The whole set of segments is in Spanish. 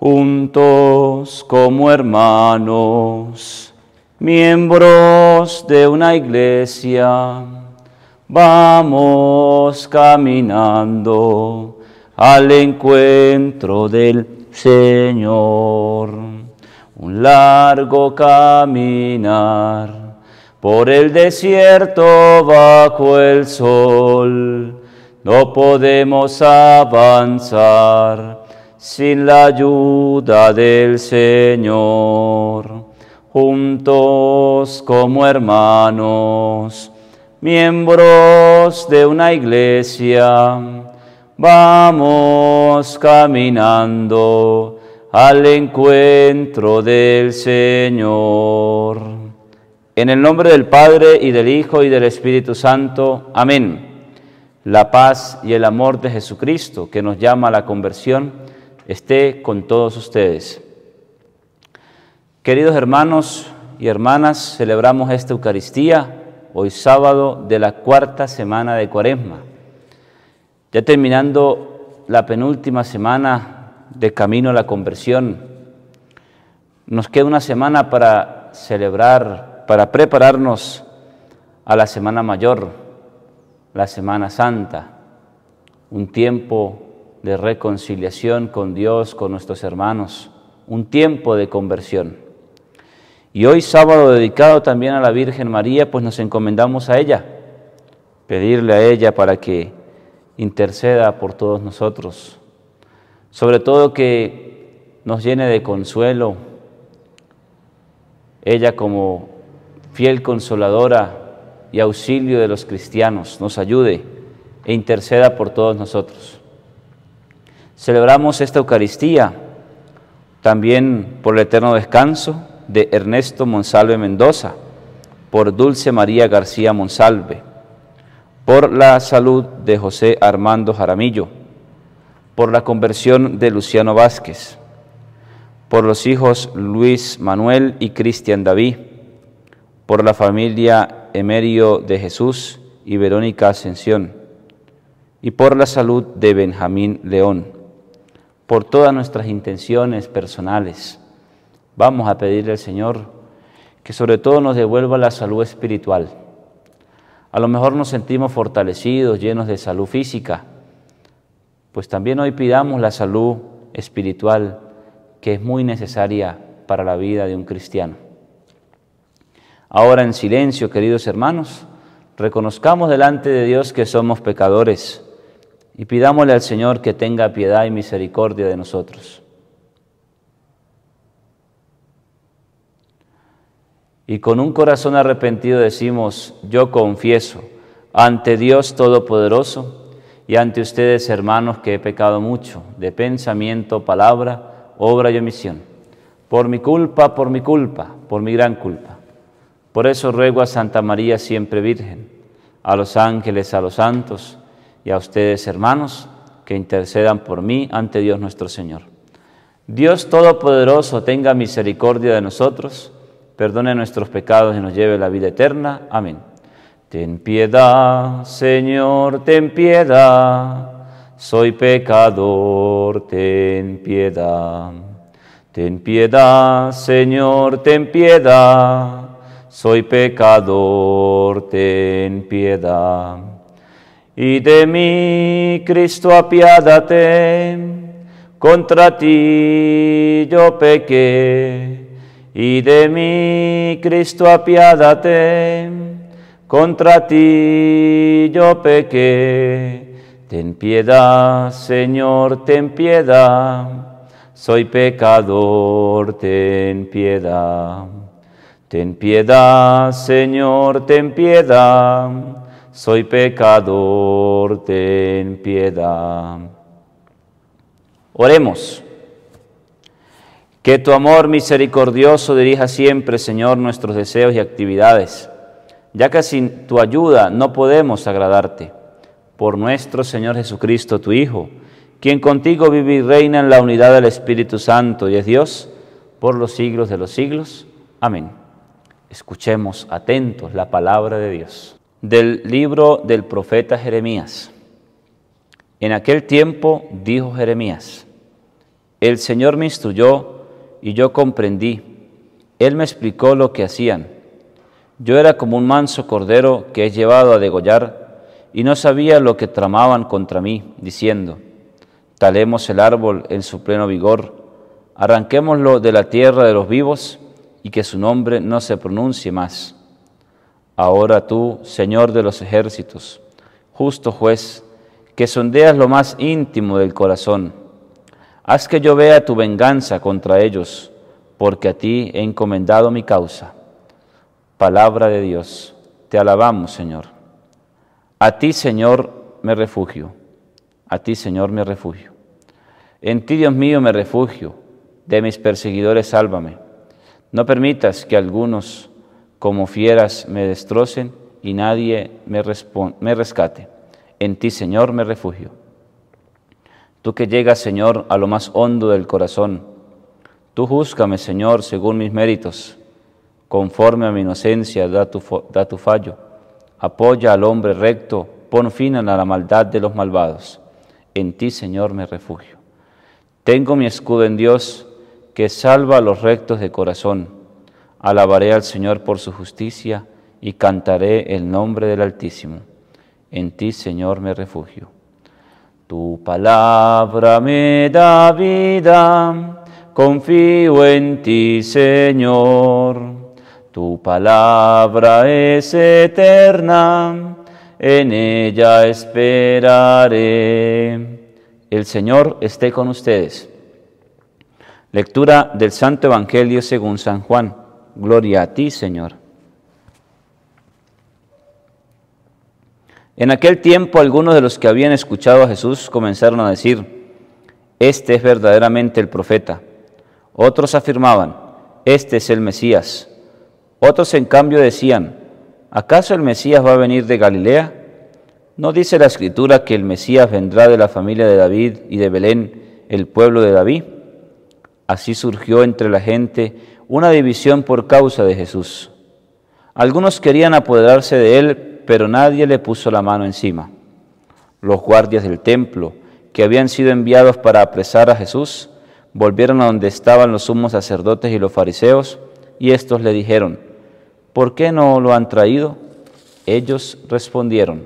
juntos como hermanos, miembros de una iglesia, vamos caminando al encuentro del Señor. Un largo caminar por el desierto bajo el sol, no podemos avanzar sin la ayuda del Señor, juntos como hermanos, miembros de una iglesia, vamos caminando al encuentro del Señor. En el nombre del Padre y del Hijo y del Espíritu Santo. Amén. La paz y el amor de Jesucristo que nos llama a la conversión esté con todos ustedes. Queridos hermanos y hermanas, celebramos esta Eucaristía hoy sábado de la cuarta semana de Cuaresma, ya terminando la penúltima semana de camino a la conversión. Nos queda una semana para celebrar, para prepararnos a la Semana Mayor, la Semana Santa, un tiempo de reconciliación con Dios, con nuestros hermanos, un tiempo de conversión. Y hoy sábado dedicado también a la Virgen María, pues nos encomendamos a ella, pedirle a ella para que interceda por todos nosotros, sobre todo que nos llene de consuelo, ella como fiel consoladora y auxilio de los cristianos, nos ayude e interceda por todos nosotros celebramos esta Eucaristía también por el eterno descanso de Ernesto Monsalve Mendoza, por Dulce María García Monsalve, por la salud de José Armando Jaramillo, por la conversión de Luciano Vázquez, por los hijos Luis Manuel y Cristian David, por la familia Emerio de Jesús y Verónica Ascensión, y por la salud de Benjamín León por todas nuestras intenciones personales. Vamos a pedirle al Señor que sobre todo nos devuelva la salud espiritual. A lo mejor nos sentimos fortalecidos, llenos de salud física, pues también hoy pidamos la salud espiritual que es muy necesaria para la vida de un cristiano. Ahora en silencio, queridos hermanos, reconozcamos delante de Dios que somos pecadores y pidámosle al Señor que tenga piedad y misericordia de nosotros. Y con un corazón arrepentido decimos, yo confieso ante Dios Todopoderoso y ante ustedes hermanos que he pecado mucho de pensamiento, palabra, obra y omisión. Por mi culpa, por mi culpa, por mi gran culpa. Por eso ruego a Santa María siempre Virgen, a los ángeles, a los santos, y a ustedes, hermanos, que intercedan por mí ante Dios nuestro Señor. Dios Todopoderoso tenga misericordia de nosotros, perdone nuestros pecados y nos lleve a la vida eterna. Amén. Ten piedad, Señor, ten piedad. Soy pecador, ten piedad. Ten piedad, Señor, ten piedad. Soy pecador, ten piedad y de mí, Cristo, apiádate. Contra ti yo pequé, y de mí, Cristo, apiádate. Contra ti yo pequé. Ten piedad, Señor, ten piedad. Soy pecador, ten piedad. Ten piedad, Señor, ten piedad soy pecador, ten piedad. Oremos. Que tu amor misericordioso dirija siempre, Señor, nuestros deseos y actividades, ya que sin tu ayuda no podemos agradarte. Por nuestro Señor Jesucristo, tu Hijo, quien contigo vive y reina en la unidad del Espíritu Santo y es Dios, por los siglos de los siglos. Amén. Escuchemos atentos la palabra de Dios del libro del profeta Jeremías. En aquel tiempo dijo Jeremías, el Señor me instruyó y yo comprendí. Él me explicó lo que hacían. Yo era como un manso cordero que es llevado a degollar y no sabía lo que tramaban contra mí, diciendo, talemos el árbol en su pleno vigor, arranquémoslo de la tierra de los vivos y que su nombre no se pronuncie más. Ahora tú, Señor de los ejércitos, justo juez, que sondeas lo más íntimo del corazón, haz que yo vea tu venganza contra ellos, porque a ti he encomendado mi causa. Palabra de Dios, te alabamos, Señor. A ti, Señor, me refugio. A ti, Señor, me refugio. En ti, Dios mío, me refugio. De mis perseguidores, sálvame. No permitas que algunos como fieras me destrocen y nadie me, me rescate. En ti, Señor, me refugio. Tú que llegas, Señor, a lo más hondo del corazón, tú júzgame, Señor, según mis méritos. Conforme a mi inocencia, da tu fallo. Apoya al hombre recto, pon fin a la maldad de los malvados. En ti, Señor, me refugio. Tengo mi escudo en Dios, que salva a los rectos de corazón Alabaré al Señor por su justicia y cantaré el nombre del Altísimo. En ti, Señor, me refugio. Tu palabra me da vida, confío en ti, Señor. Tu palabra es eterna, en ella esperaré. El Señor esté con ustedes. Lectura del Santo Evangelio según San Juan. Gloria a ti, Señor. En aquel tiempo algunos de los que habían escuchado a Jesús comenzaron a decir, este es verdaderamente el profeta. Otros afirmaban, este es el Mesías. Otros en cambio decían, ¿acaso el Mesías va a venir de Galilea? ¿No dice la escritura que el Mesías vendrá de la familia de David y de Belén, el pueblo de David? Así surgió entre la gente una división por causa de Jesús. Algunos querían apoderarse de él, pero nadie le puso la mano encima. Los guardias del templo, que habían sido enviados para apresar a Jesús, volvieron a donde estaban los sumos sacerdotes y los fariseos, y estos le dijeron, ¿por qué no lo han traído? Ellos respondieron,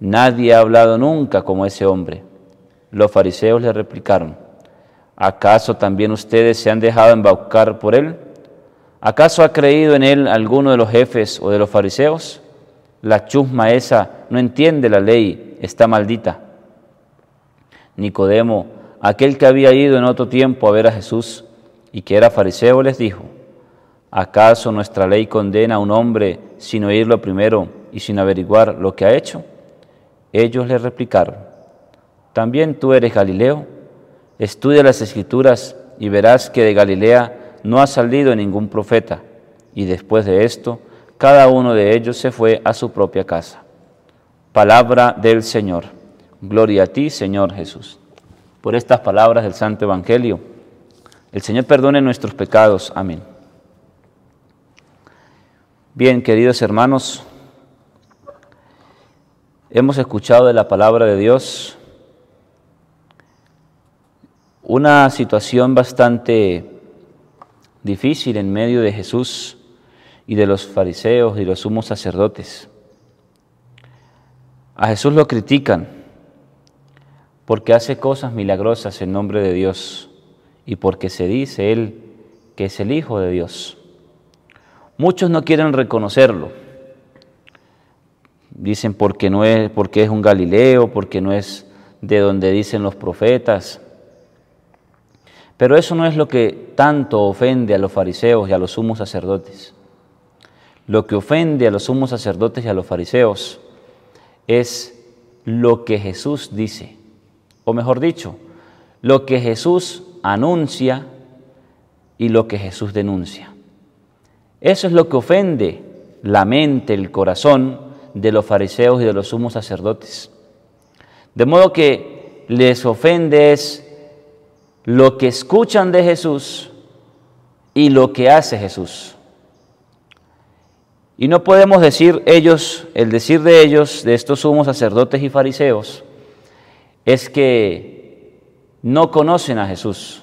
nadie ha hablado nunca como ese hombre. Los fariseos le replicaron, ¿Acaso también ustedes se han dejado embaucar por él? ¿Acaso ha creído en él alguno de los jefes o de los fariseos? La chusma esa no entiende la ley, está maldita. Nicodemo, aquel que había ido en otro tiempo a ver a Jesús y que era fariseo, les dijo, ¿acaso nuestra ley condena a un hombre sin oírlo primero y sin averiguar lo que ha hecho? Ellos le replicaron, ¿también tú eres Galileo? Estudia las escrituras y verás que de Galilea no ha salido ningún profeta. Y después de esto, cada uno de ellos se fue a su propia casa. Palabra del Señor. Gloria a ti, Señor Jesús. Por estas palabras del Santo Evangelio, el Señor perdone nuestros pecados. Amén. Bien, queridos hermanos, hemos escuchado de la palabra de Dios una situación bastante difícil en medio de Jesús y de los fariseos y los sumos sacerdotes. A Jesús lo critican porque hace cosas milagrosas en nombre de Dios y porque se dice él que es el Hijo de Dios. Muchos no quieren reconocerlo. Dicen porque no es, porque es un Galileo, porque no es de donde dicen los profetas, pero eso no es lo que tanto ofende a los fariseos y a los sumos sacerdotes. Lo que ofende a los sumos sacerdotes y a los fariseos es lo que Jesús dice, o mejor dicho, lo que Jesús anuncia y lo que Jesús denuncia. Eso es lo que ofende la mente, el corazón de los fariseos y de los sumos sacerdotes. De modo que les ofende es lo que escuchan de Jesús y lo que hace Jesús. Y no podemos decir ellos, el decir de ellos, de estos sumos sacerdotes y fariseos, es que no conocen a Jesús,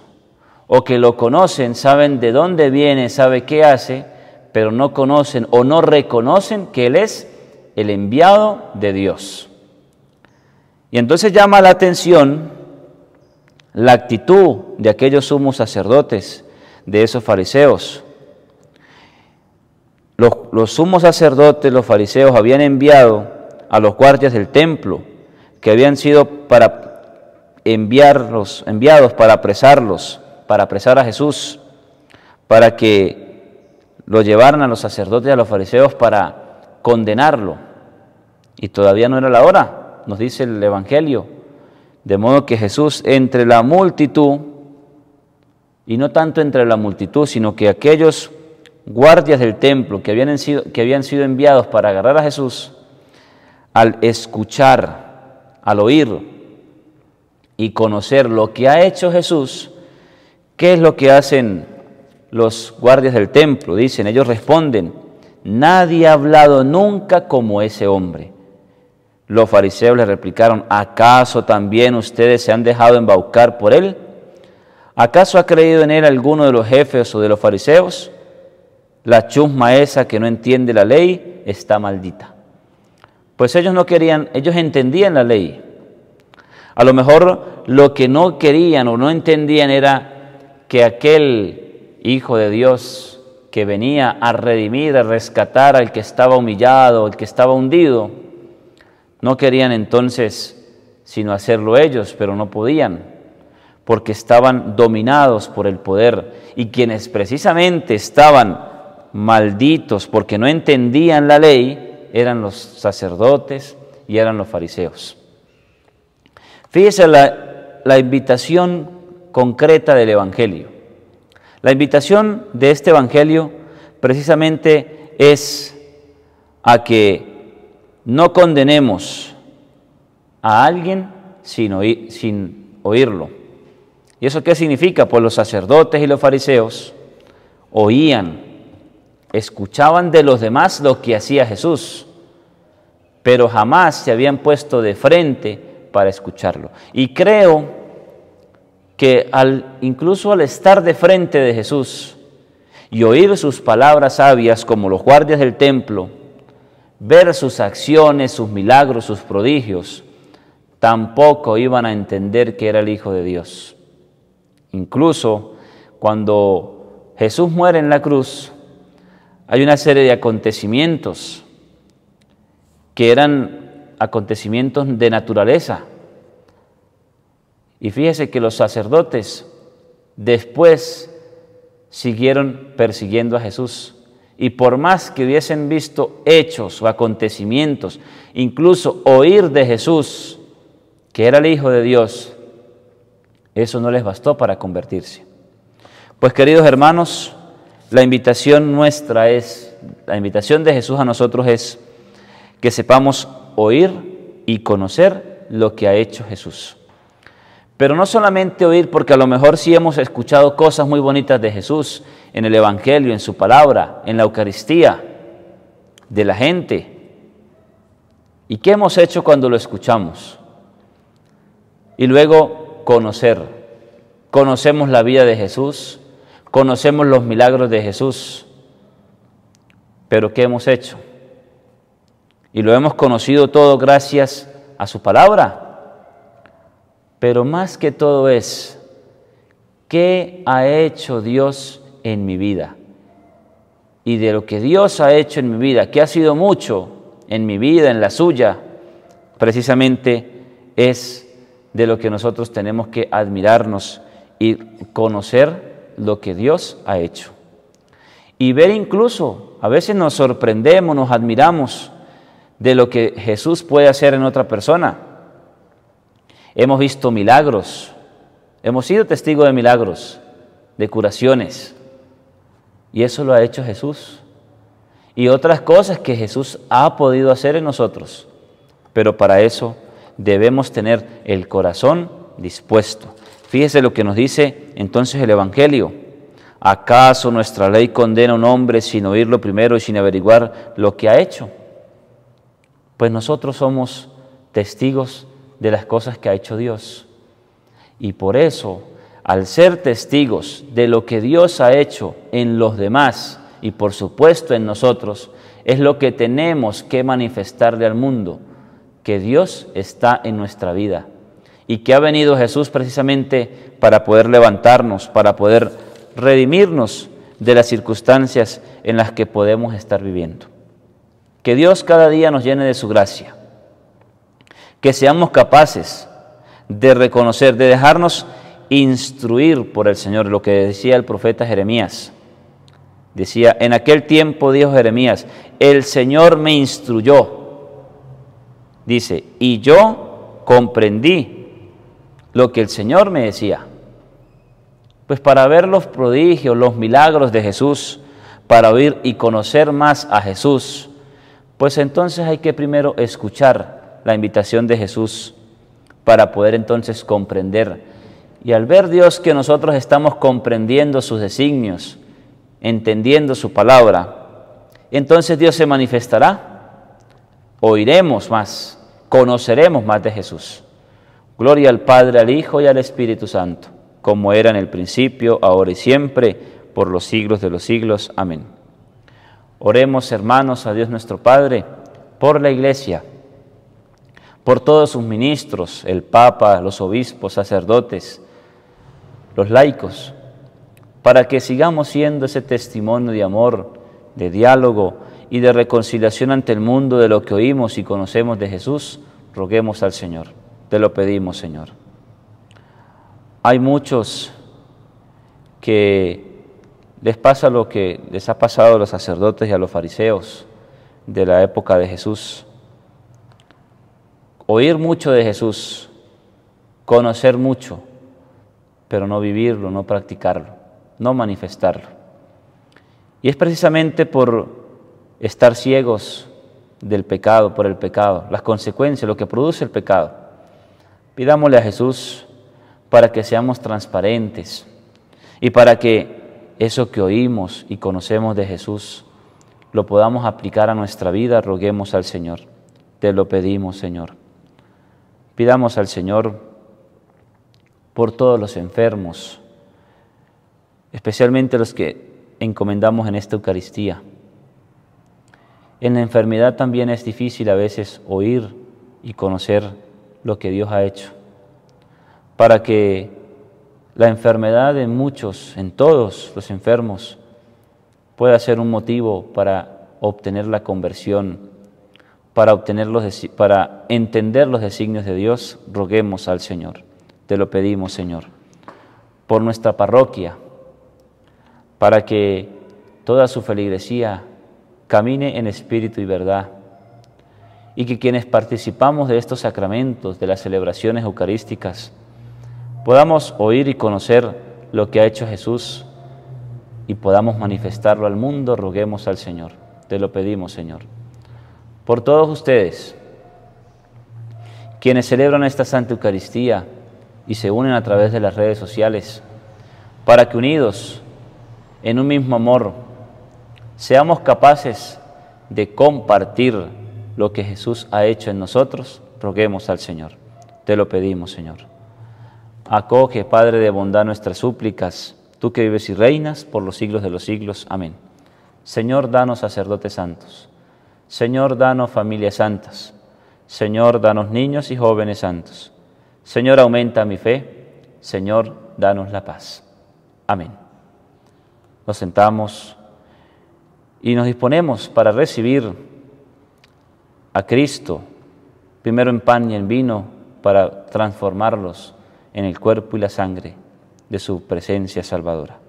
o que lo conocen, saben de dónde viene, sabe qué hace, pero no conocen o no reconocen que Él es el enviado de Dios. Y entonces llama la atención la actitud de aquellos sumos sacerdotes, de esos fariseos. Los, sumos sacerdotes, los fariseos, habían enviado a los guardias del templo, que habían sido para enviarlos, enviados para apresarlos, para apresar a Jesús, para que lo llevaran a los sacerdotes y a los fariseos para condenarlo. Y todavía no era la hora, nos dice el Evangelio. De modo que Jesús entre la multitud, y no tanto entre la multitud, sino que aquellos guardias del templo que habían sido, que habían sido enviados para agarrar a Jesús, al escuchar, al oír y conocer lo que ha hecho Jesús, ¿qué es lo que hacen los guardias del templo? Dicen, ellos responden, nadie ha hablado nunca como ese hombre. Los fariseos le replicaron, ¿acaso también ustedes se han dejado embaucar por él? ¿Acaso ha creído en él alguno de los jefes o de los fariseos? La chusma esa que no entiende la ley está maldita. Pues ellos no querían, ellos entendían la ley. A lo mejor lo que no querían o no entendían era que aquel Hijo de Dios que venía a redimir, a rescatar al que estaba humillado, al que estaba hundido, no querían entonces sino hacerlo ellos, pero no podían, porque estaban dominados por el poder y quienes precisamente estaban malditos porque no entendían la ley eran los sacerdotes y eran los fariseos. Fíjese la, la invitación concreta del Evangelio. La invitación de este Evangelio precisamente es a que no condenemos a alguien sin, oírlo. ¿Y eso qué significa? Pues los sacerdotes y los fariseos oían, escuchaban de los demás lo que hacía Jesús, pero jamás se habían puesto de frente para escucharlo. Y creo que al, incluso al estar de frente de Jesús y oír sus palabras sabias como los guardias del templo, ver sus acciones, sus milagros, sus prodigios, tampoco iban a entender que era el Hijo de Dios. Incluso cuando Jesús muere en la cruz, hay una serie de acontecimientos que eran acontecimientos de naturaleza. Y fíjese que los sacerdotes después siguieron persiguiendo a Jesús y por más que hubiesen visto hechos o acontecimientos, incluso oír de Jesús, que era el Hijo de Dios, eso no les bastó para convertirse. Pues queridos hermanos, la invitación nuestra es, la invitación de Jesús a nosotros es que sepamos oír y conocer lo que ha hecho Jesús. Pero no solamente oír, porque a lo mejor sí hemos escuchado cosas muy bonitas de Jesús en el Evangelio, en su palabra, en la Eucaristía, de la gente. ¿Y qué hemos hecho cuando lo escuchamos? Y luego conocer. Conocemos la vida de Jesús, conocemos los milagros de Jesús, pero ¿qué hemos hecho? Y lo hemos conocido todo gracias a su palabra pero más que todo es, ¿qué ha hecho Dios en mi vida? Y de lo que Dios ha hecho en mi vida, que ha sido mucho en mi vida, en la suya, precisamente es de lo que nosotros tenemos que admirarnos y conocer lo que Dios ha hecho. Y ver incluso, a veces nos sorprendemos, nos admiramos de lo que Jesús puede hacer en otra persona Hemos visto milagros, hemos sido testigos de milagros, de curaciones. Y eso lo ha hecho Jesús. Y otras cosas que Jesús ha podido hacer en nosotros. Pero para eso debemos tener el corazón dispuesto. Fíjese lo que nos dice entonces el Evangelio. ¿Acaso nuestra ley condena a un hombre sin oírlo primero y sin averiguar lo que ha hecho? Pues nosotros somos testigos de las cosas que ha hecho Dios. Y por eso, al ser testigos de lo que Dios ha hecho en los demás y por supuesto en nosotros, es lo que tenemos que manifestarle al mundo, que Dios está en nuestra vida y que ha venido Jesús precisamente para poder levantarnos, para poder redimirnos de las circunstancias en las que podemos estar viviendo. Que Dios cada día nos llene de su gracia que seamos capaces de reconocer, de dejarnos instruir por el Señor, lo que decía el profeta Jeremías. Decía, en aquel tiempo dijo Jeremías, el Señor me instruyó. Dice, y yo comprendí lo que el Señor me decía. Pues para ver los prodigios, los milagros de Jesús, para oír y conocer más a Jesús, pues entonces hay que primero escuchar la invitación de Jesús para poder entonces comprender. Y al ver Dios que nosotros estamos comprendiendo sus designios, entendiendo su palabra, entonces Dios se manifestará, oiremos más, conoceremos más de Jesús. Gloria al Padre, al Hijo y al Espíritu Santo, como era en el principio, ahora y siempre, por los siglos de los siglos. Amén. Oremos hermanos a Dios nuestro Padre por la Iglesia por todos sus ministros, el Papa, los obispos, sacerdotes, los laicos, para que sigamos siendo ese testimonio de amor, de diálogo y de reconciliación ante el mundo de lo que oímos y conocemos de Jesús, roguemos al Señor. Te lo pedimos, Señor. Hay muchos que les pasa lo que les ha pasado a los sacerdotes y a los fariseos de la época de Jesús oír mucho de Jesús, conocer mucho, pero no vivirlo, no practicarlo, no manifestarlo. Y es precisamente por estar ciegos del pecado, por el pecado, las consecuencias, lo que produce el pecado. Pidámosle a Jesús para que seamos transparentes y para que eso que oímos y conocemos de Jesús lo podamos aplicar a nuestra vida, roguemos al Señor. Te lo pedimos, Señor. Pidamos al Señor por todos los enfermos, especialmente los que encomendamos en esta Eucaristía. En la enfermedad también es difícil a veces oír y conocer lo que Dios ha hecho, para que la enfermedad en muchos, en todos los enfermos, pueda ser un motivo para obtener la conversión para, para entender los designios de Dios, roguemos al Señor. Te lo pedimos, Señor, por nuestra parroquia, para que toda su feligresía camine en espíritu y verdad, y que quienes participamos de estos sacramentos, de las celebraciones eucarísticas, podamos oír y conocer lo que ha hecho Jesús y podamos manifestarlo al mundo, roguemos al Señor. Te lo pedimos, Señor por todos ustedes, quienes celebran esta Santa Eucaristía y se unen a través de las redes sociales, para que unidos en un mismo amor seamos capaces de compartir lo que Jesús ha hecho en nosotros, roguemos al Señor. Te lo pedimos, Señor. Acoge, Padre de bondad, nuestras súplicas, tú que vives y reinas por los siglos de los siglos. Amén. Señor, danos sacerdotes santos Señor, danos familias santas. Señor, danos niños y jóvenes santos. Señor, aumenta mi fe. Señor, danos la paz. Amén. Nos sentamos y nos disponemos para recibir a Cristo, primero en pan y en vino, para transformarlos en el cuerpo y la sangre de su presencia salvadora.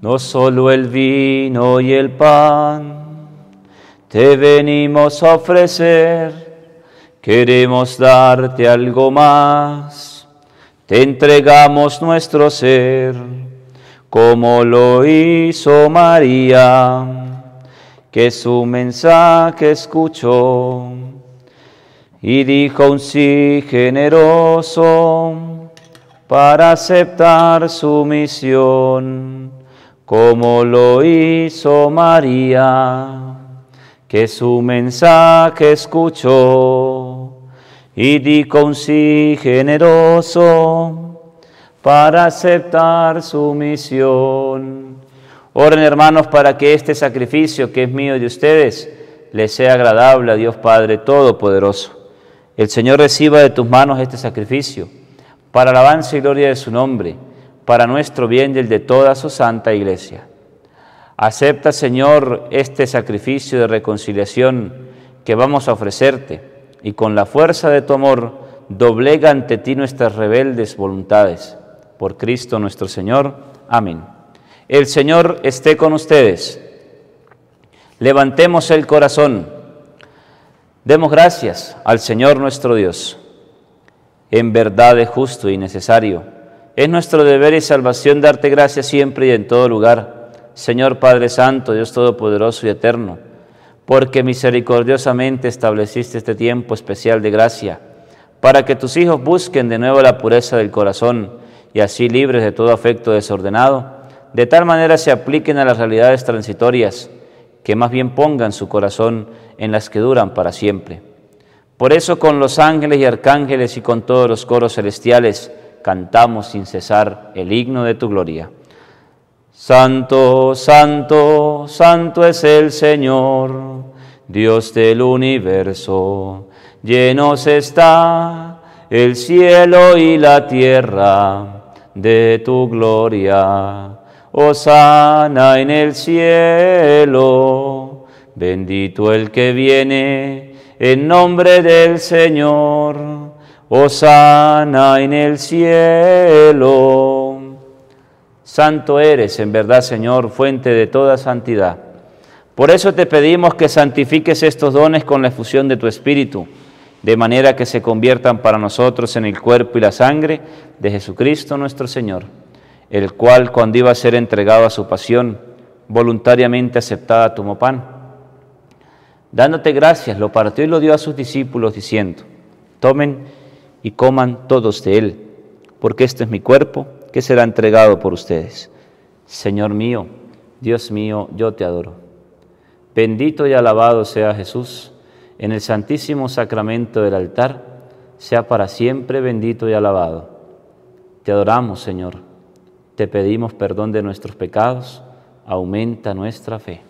No solo el vino y el pan, te venimos a ofrecer, queremos darte algo más, te entregamos nuestro ser, como lo hizo María, que su mensaje escuchó y dijo un sí generoso para aceptar su misión, como lo hizo María que su mensaje escuchó y di con sí generoso para aceptar su misión. Oren hermanos para que este sacrificio que es mío y de ustedes les sea agradable a Dios Padre Todopoderoso. El Señor reciba de tus manos este sacrificio para alabanza y gloria de su nombre, para nuestro bien y el de toda su santa iglesia. Acepta, Señor, este sacrificio de reconciliación que vamos a ofrecerte y con la fuerza de tu amor doblega ante ti nuestras rebeldes voluntades. Por Cristo nuestro Señor. Amén. El Señor esté con ustedes. Levantemos el corazón. Demos gracias al Señor nuestro Dios. En verdad es justo y necesario. Es nuestro deber y salvación darte gracias siempre y en todo lugar Señor Padre Santo, Dios Todopoderoso y Eterno, porque misericordiosamente estableciste este tiempo especial de gracia, para que tus hijos busquen de nuevo la pureza del corazón y así libres de todo afecto desordenado, de tal manera se apliquen a las realidades transitorias, que más bien pongan su corazón en las que duran para siempre. Por eso con los ángeles y arcángeles y con todos los coros celestiales cantamos sin cesar el himno de tu gloria. Santo, santo, santo es el Señor, Dios del universo. Llenos está el cielo y la tierra de tu gloria. Osana en el cielo, bendito el que viene en nombre del Señor. Osana en el cielo. Santo eres, en verdad, Señor, fuente de toda santidad. Por eso te pedimos que santifiques estos dones con la efusión de tu Espíritu, de manera que se conviertan para nosotros en el cuerpo y la sangre de Jesucristo nuestro Señor, el cual cuando iba a ser entregado a su pasión, voluntariamente aceptada tomó pan. Dándote gracias, lo partió y lo dio a sus discípulos, diciendo, tomen y coman todos de él, porque este es mi cuerpo que será entregado por ustedes. Señor mío, Dios mío, yo te adoro. Bendito y alabado sea Jesús en el santísimo sacramento del altar, sea para siempre bendito y alabado. Te adoramos, Señor. Te pedimos perdón de nuestros pecados. Aumenta nuestra fe.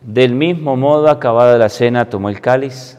Del mismo modo, acabada la cena, tomó el cáliz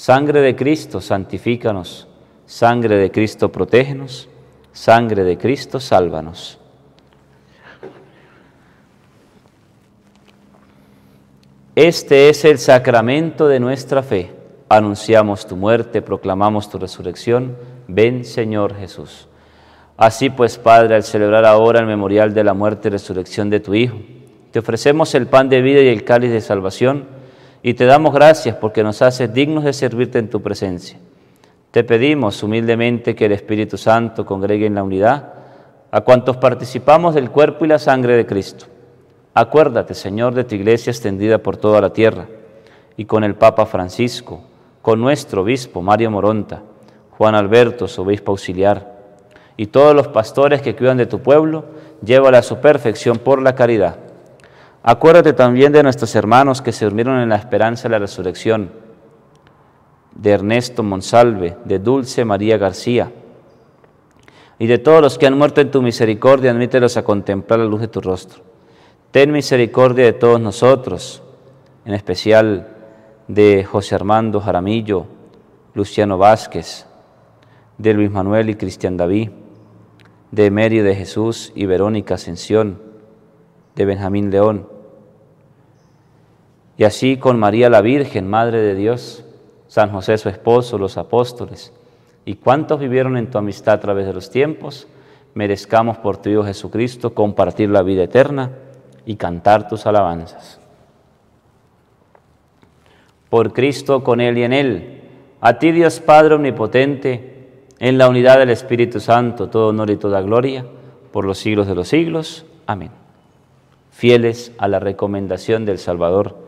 Sangre de Cristo, santifícanos. Sangre de Cristo, protégenos. Sangre de Cristo, sálvanos. Este es el sacramento de nuestra fe. Anunciamos tu muerte, proclamamos tu resurrección. Ven, Señor Jesús. Así pues, Padre, al celebrar ahora el memorial de la muerte y resurrección de tu Hijo, te ofrecemos el pan de vida y el cáliz de salvación y te damos gracias porque nos haces dignos de servirte en tu presencia. Te pedimos humildemente que el Espíritu Santo congregue en la unidad a cuantos participamos del cuerpo y la sangre de Cristo. Acuérdate, Señor, de tu iglesia extendida por toda la tierra y con el Papa Francisco, con nuestro obispo Mario Moronta, Juan Alberto, su obispo auxiliar, y todos los pastores que cuidan de tu pueblo, llévala a su perfección por la caridad Acuérdate también de nuestros hermanos que se durmieron en la esperanza de la resurrección, de Ernesto Monsalve, de Dulce María García, y de todos los que han muerto en tu misericordia, admítelos a contemplar la luz de tu rostro. Ten misericordia de todos nosotros, en especial de José Armando Jaramillo, Luciano Vázquez, de Luis Manuel y Cristian David, de Mary de Jesús y Verónica Ascensión, de Benjamín León, y así con María la Virgen, Madre de Dios, San José su esposo, los apóstoles, y cuantos vivieron en tu amistad a través de los tiempos, merezcamos por tu Hijo Jesucristo compartir la vida eterna y cantar tus alabanzas. Por Cristo, con Él y en Él, a ti Dios Padre Omnipotente, en la unidad del Espíritu Santo, todo honor y toda gloria, por los siglos de los siglos. Amén. Fieles a la recomendación del Salvador,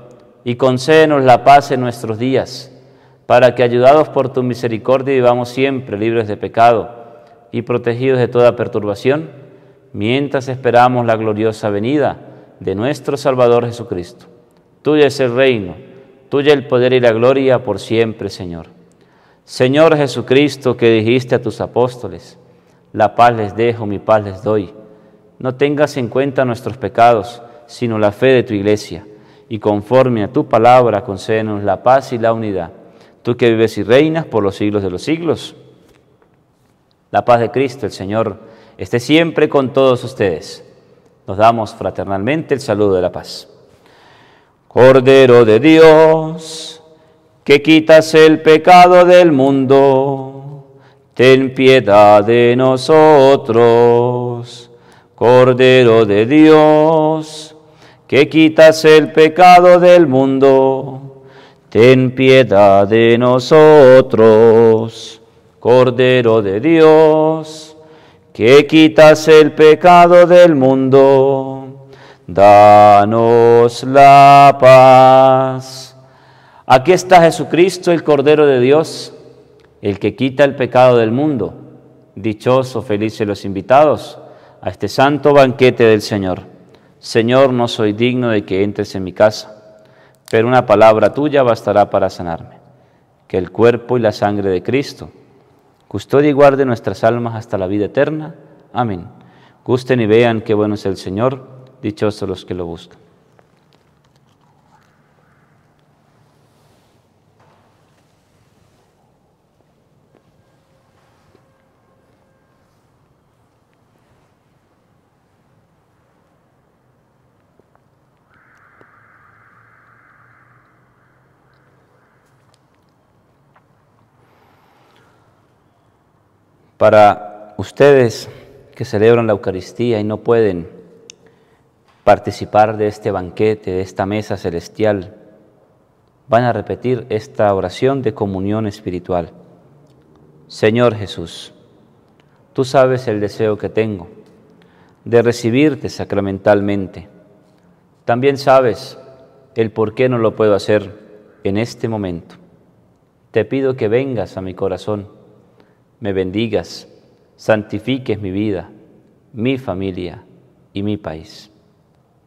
y concédenos la paz en nuestros días, para que, ayudados por tu misericordia, vivamos siempre libres de pecado y protegidos de toda perturbación, mientras esperamos la gloriosa venida de nuestro Salvador Jesucristo. Tuyo es el reino, tuyo el poder y la gloria por siempre, Señor. Señor Jesucristo, que dijiste a tus apóstoles, la paz les dejo, mi paz les doy. No tengas en cuenta nuestros pecados, sino la fe de tu iglesia y conforme a tu palabra concédenos la paz y la unidad. Tú que vives y reinas por los siglos de los siglos. La paz de Cristo, el Señor, esté siempre con todos ustedes. Nos damos fraternalmente el saludo de la paz. Cordero de Dios, que quitas el pecado del mundo, ten piedad de nosotros. Cordero de Dios, que quitas el pecado del mundo, ten piedad de nosotros. Cordero de Dios, que quitas el pecado del mundo, danos la paz. Aquí está Jesucristo, el Cordero de Dios, el que quita el pecado del mundo. Dichoso, felices los invitados a este santo banquete del Señor. Señor, no soy digno de que entres en mi casa, pero una palabra tuya bastará para sanarme. Que el cuerpo y la sangre de Cristo custodia y guarde nuestras almas hasta la vida eterna. Amén. Gusten y vean qué bueno es el Señor, dichosos los que lo buscan. Para ustedes que celebran la Eucaristía y no pueden participar de este banquete, de esta mesa celestial, van a repetir esta oración de comunión espiritual. Señor Jesús, tú sabes el deseo que tengo de recibirte sacramentalmente. También sabes el por qué no lo puedo hacer en este momento. Te pido que vengas a mi corazón me bendigas, santifiques mi vida, mi familia y mi país.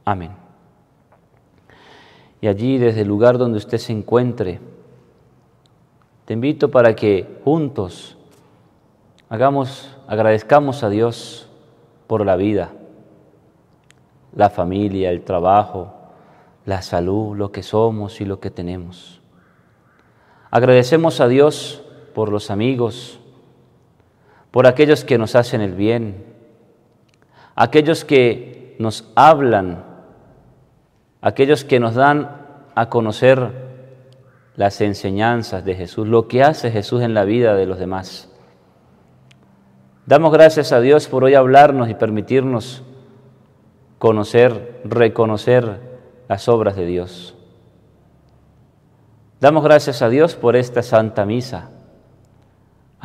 Amén. Y allí, desde el lugar donde usted se encuentre, te invito para que juntos hagamos, agradezcamos a Dios por la vida, la familia, el trabajo, la salud, lo que somos y lo que tenemos. Agradecemos a Dios por los amigos, por aquellos que nos hacen el bien, aquellos que nos hablan, aquellos que nos dan a conocer las enseñanzas de Jesús, lo que hace Jesús en la vida de los demás. Damos gracias a Dios por hoy hablarnos y permitirnos conocer, reconocer las obras de Dios. Damos gracias a Dios por esta Santa Misa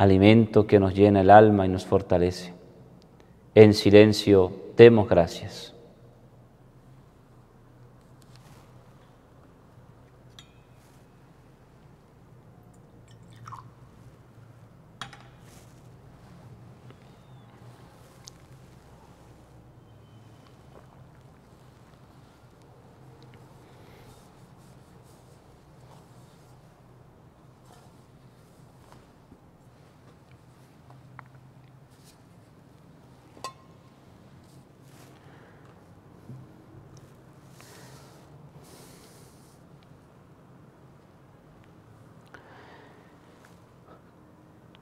alimento que nos llena el alma y nos fortalece. En silencio demos gracias.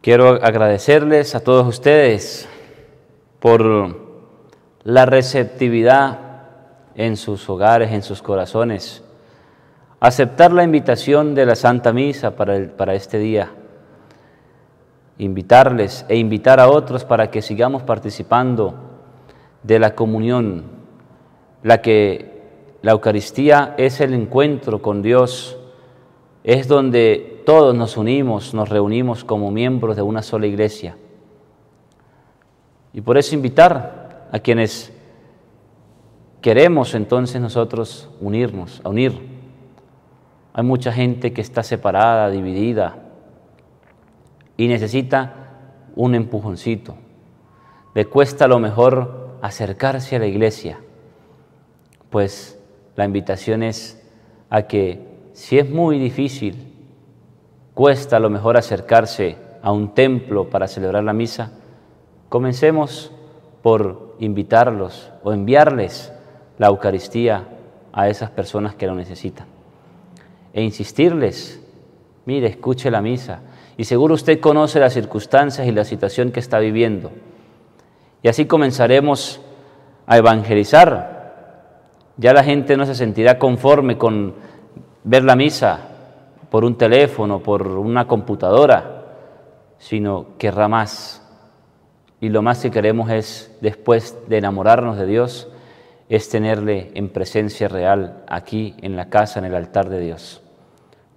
Quiero agradecerles a todos ustedes por la receptividad en sus hogares, en sus corazones. Aceptar la invitación de la Santa Misa para, el, para este día. Invitarles e invitar a otros para que sigamos participando de la comunión, la que la Eucaristía es el encuentro con Dios, es donde todos nos unimos, nos reunimos como miembros de una sola iglesia. Y por eso invitar a quienes queremos entonces nosotros unirnos, a unir. Hay mucha gente que está separada, dividida y necesita un empujoncito. Le cuesta a lo mejor acercarse a la iglesia. Pues la invitación es a que si es muy difícil cuesta a lo mejor acercarse a un templo para celebrar la misa, comencemos por invitarlos o enviarles la Eucaristía a esas personas que lo necesitan. E insistirles, mire, escuche la misa. Y seguro usted conoce las circunstancias y la situación que está viviendo. Y así comenzaremos a evangelizar. Ya la gente no se sentirá conforme con ver la misa, por un teléfono, por una computadora, sino querrá más. Y lo más que queremos es, después de enamorarnos de Dios, es tenerle en presencia real aquí en la casa, en el altar de Dios.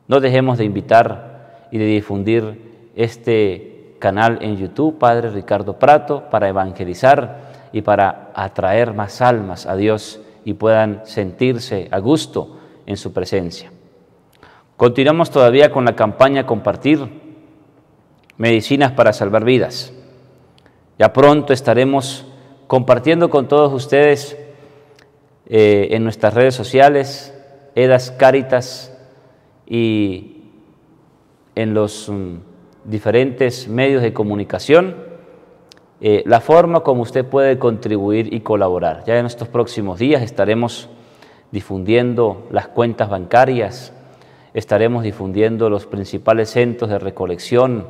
No dejemos de invitar y de difundir este canal en YouTube, Padre Ricardo Prato, para evangelizar y para atraer más almas a Dios y puedan sentirse a gusto en su presencia. Continuamos todavía con la campaña Compartir Medicinas para Salvar Vidas. Ya pronto estaremos compartiendo con todos ustedes eh, en nuestras redes sociales, Edas Caritas y en los mm, diferentes medios de comunicación, eh, la forma como usted puede contribuir y colaborar. Ya en estos próximos días estaremos difundiendo las cuentas bancarias, estaremos difundiendo los principales centros de recolección.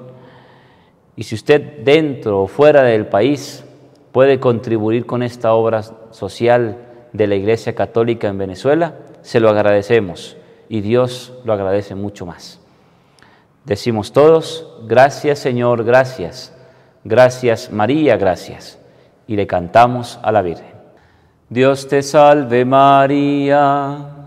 Y si usted dentro o fuera del país puede contribuir con esta obra social de la Iglesia Católica en Venezuela, se lo agradecemos y Dios lo agradece mucho más. Decimos todos, gracias Señor, gracias, gracias María, gracias. Y le cantamos a la Virgen. Dios te salve María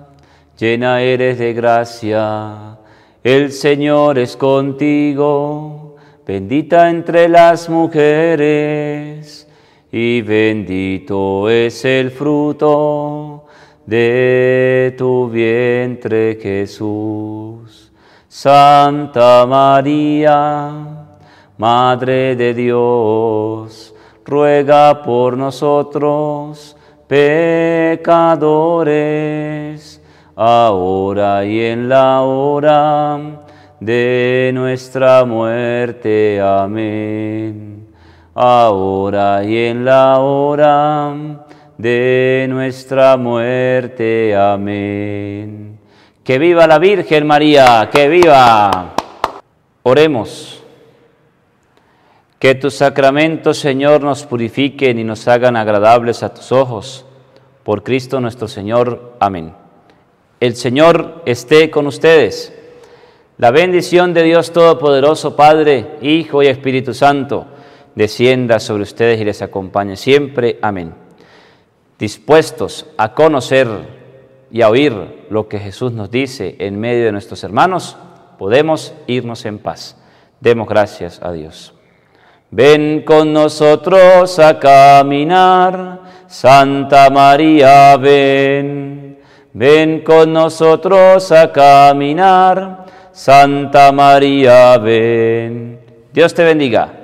llena eres de gracia, el Señor es contigo, bendita entre las mujeres, y bendito es el fruto de tu vientre Jesús. Santa María, Madre de Dios, ruega por nosotros, pecadores, ahora y en la hora de nuestra muerte. Amén. Ahora y en la hora de nuestra muerte. Amén. Que viva la Virgen María, que viva. Oremos. Que tus sacramentos, Señor, nos purifiquen y nos hagan agradables a tus ojos. Por Cristo nuestro Señor. Amén. El Señor esté con ustedes. La bendición de Dios Todopoderoso, Padre, Hijo y Espíritu Santo, descienda sobre ustedes y les acompañe siempre. Amén. Dispuestos a conocer y a oír lo que Jesús nos dice en medio de nuestros hermanos, podemos irnos en paz. Demos gracias a Dios. Ven con nosotros a caminar, Santa María, ven. Ven con nosotros a caminar, Santa María, ven. Dios te bendiga.